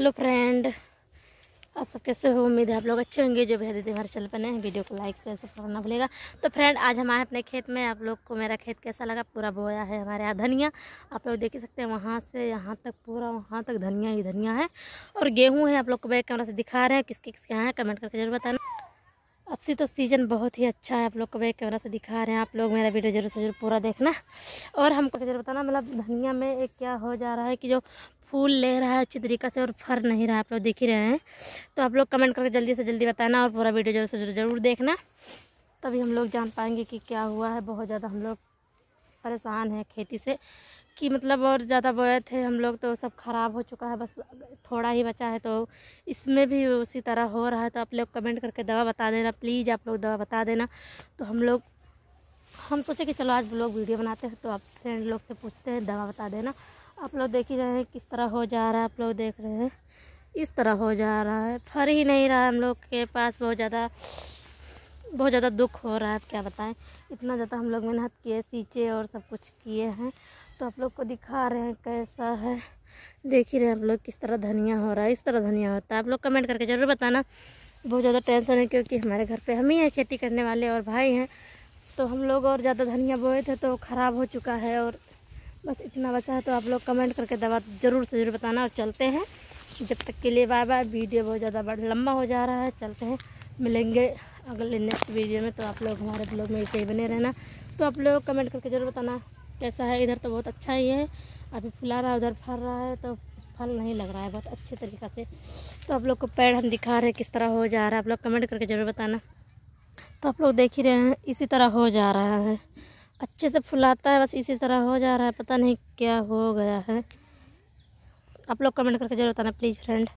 hello friend आप सब कैसे हो उम्मीद है आप लोग अच्छे होंगे जो बेहद हमारे चैनल पर नए वीडियो को लाइक से सब्सक्राइब करना भूलेगा तो फ्रेंड आज हमारे अपने खेत में आप लोग को मेरा खेत कैसा लगा पूरा बोया है हमारे यहाँ धनिया आप लोग देख ही सकते हैं वहाँ से यहाँ तक पूरा वहाँ तक धनिया ही धनिया है और गेहूँ है आप लोग को बैक कैमरा से दिखा रहे हैं किसके किसके यहाँ है कमेंट करके जरूर बताना अब से तो सीज़न बहुत ही अच्छा है आप लोग को मैं कैमरा से दिखा रहे हैं आप लोग मेरा वीडियो जरूर से जरूर पूरा देखना और हमको जरूर बताना मतलब धनिया में एक क्या हो जा रहा है कि जो फूल ले रहा है अच्छी तरीके से और फर नहीं रहा आप लोग दिख ही रहे हैं तो आप लोग कमेंट करके जल्दी से जल्दी बताना और पूरा वीडियो जरूर से जरूर जरूर देखना तभी हम लोग जान पाएंगे कि क्या हुआ है बहुत ज़्यादा हम लोग परेशान हैं खेती से कि मतलब और ज़्यादा बोए थे हम लोग तो सब ख़राब हो चुका है बस थोड़ा ही बचा है तो इसमें भी उसी तरह हो रहा है तो आप लोग कमेंट करके दवा बता देना प्लीज़ आप लोग दवा बता देना तो हम लोग हम सोचे कि चलो आज लोग वीडियो बनाते हैं तो आप फ्रेंड लोग से पूछते हैं दवा बता देना आप लोग देख ही रहे हैं किस तरह हो जा रहा है आप लोग देख रहे हैं इस तरह हो जा रहा है फर ही नहीं रहा हम लोग के पास बहुत ज़्यादा बहुत ज़्यादा दुख हो रहा है क्या बताएं इतना ज़्यादा हम लोग मेहनत किए सींचे और सब कुछ किए हैं तो आप लोग को दिखा रहे हैं कैसा है देख ही रहे हैं आप लोग किस तरह धनिया हो रहा है इस तरह धनिया होता है आप लोग कमेंट करके ज़रूर बताना बहुत ज़्यादा टेंशन है क्योंकि हमारे घर पे हम ही हैं खेती करने वाले और भाई हैं तो हम लोग और ज़्यादा धनिया बोए थे तो ख़राब हो चुका है और बस इतना बचा है तो आप लोग कमेंट करके दवा ज़रूर से ज़रूर बताना और चलते हैं जब तक के लिए बाय बाय वीडियो बहुत ज़्यादा बड़ा लंबा हो जा रहा है चलते हैं मिलेंगे अगले नेक्स्ट वीडियो में तो आप लोग हमारे ब्लॉग में इसे ही बने रहना तो आप लोग कमेंट करके ज़रूर बताना कैसा है इधर तो बहुत अच्छा ही है अभी फुला रहा है उधर फल रहा है तो फल नहीं लग रहा है बहुत अच्छे तरीक़े से तो आप लोग को पेड़ हम दिखा रहे हैं किस तरह हो जा रहा है आप लोग कमेंट करके ज़रूर बताना तो आप लोग देख ही रहे हैं इसी तरह हो जा रहा है अच्छे से फुलाता है बस इसी तरह हो जा रहा है पता नहीं क्या हो गया है आप लोग कमेंट करके ज़रूर बताना प्लीज़ फ्रेंड